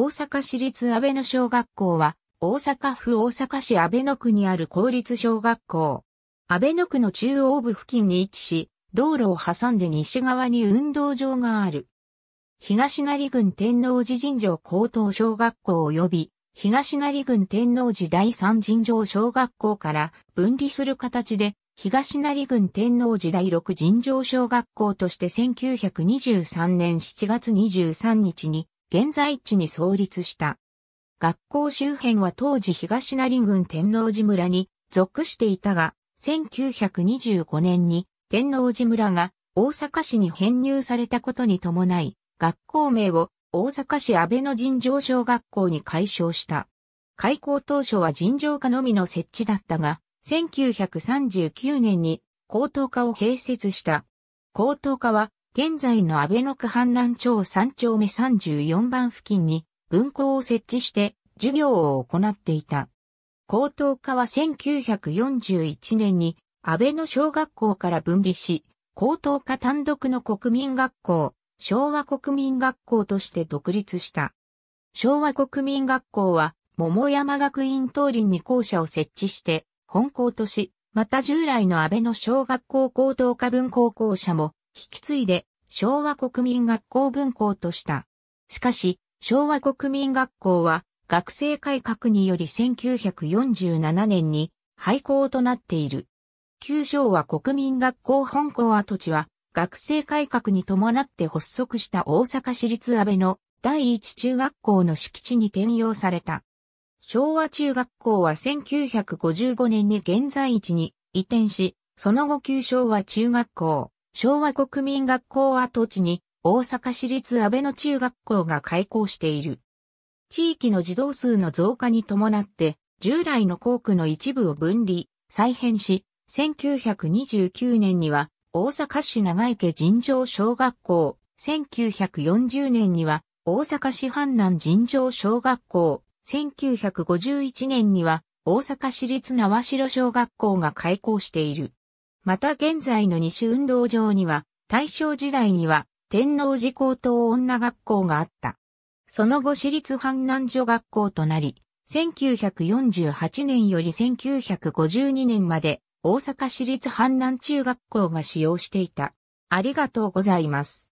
大阪市立安倍野小学校は、大阪府大阪市安倍野区にある公立小学校。安倍野区の中央部付近に位置し、道路を挟んで西側に運動場がある。東成郡天王寺尋常高等小学校及び、東成郡天王寺第三尋常小学校から分離する形で、東成郡天王寺第六尋常小学校として1923年7月23日に現在地に創立した。学校周辺は当時東成郡天王寺村に属していたが、1925年に天王寺村が大阪市に編入されたことに伴い、学校名を大阪市安倍の尋常小学校に改称した。開校当初は尋常化のみの設置だったが、1939年に高等科を併設した。高等科は現在の安倍野区反乱町3丁目34番付近に分校を設置して授業を行っていた。高等科は1941年に安倍の小学校から分離し、高等科単独の国民学校、昭和国民学校として独立した。昭和国民学校は、桃山学院東林に校舎を設置して、本校とし、また従来の安倍の小学校高等科分校校舎も引き継いで昭和国民学校分校とした。しかし、昭和国民学校は学生改革により1947年に廃校となっている。旧昭和国民学校本校跡地は学生改革に伴って発足した大阪市立安倍の第一中学校の敷地に転用された。昭和中学校は1955年に現在地に移転し、その後旧昭和中学校、昭和国民学校跡地に大阪市立安倍野中学校が開校している。地域の児童数の増加に伴って、従来の校区の一部を分離、再編し、1929年には大阪市長池尋常小学校、1940年には大阪市阪南尋常小学校、1951年には大阪市立縄城小学校が開校している。また現在の西運動場には、大正時代には天王寺高等女学校があった。その後私立阪南女学校となり、1948年より1952年まで大阪市立阪南中学校が使用していた。ありがとうございます。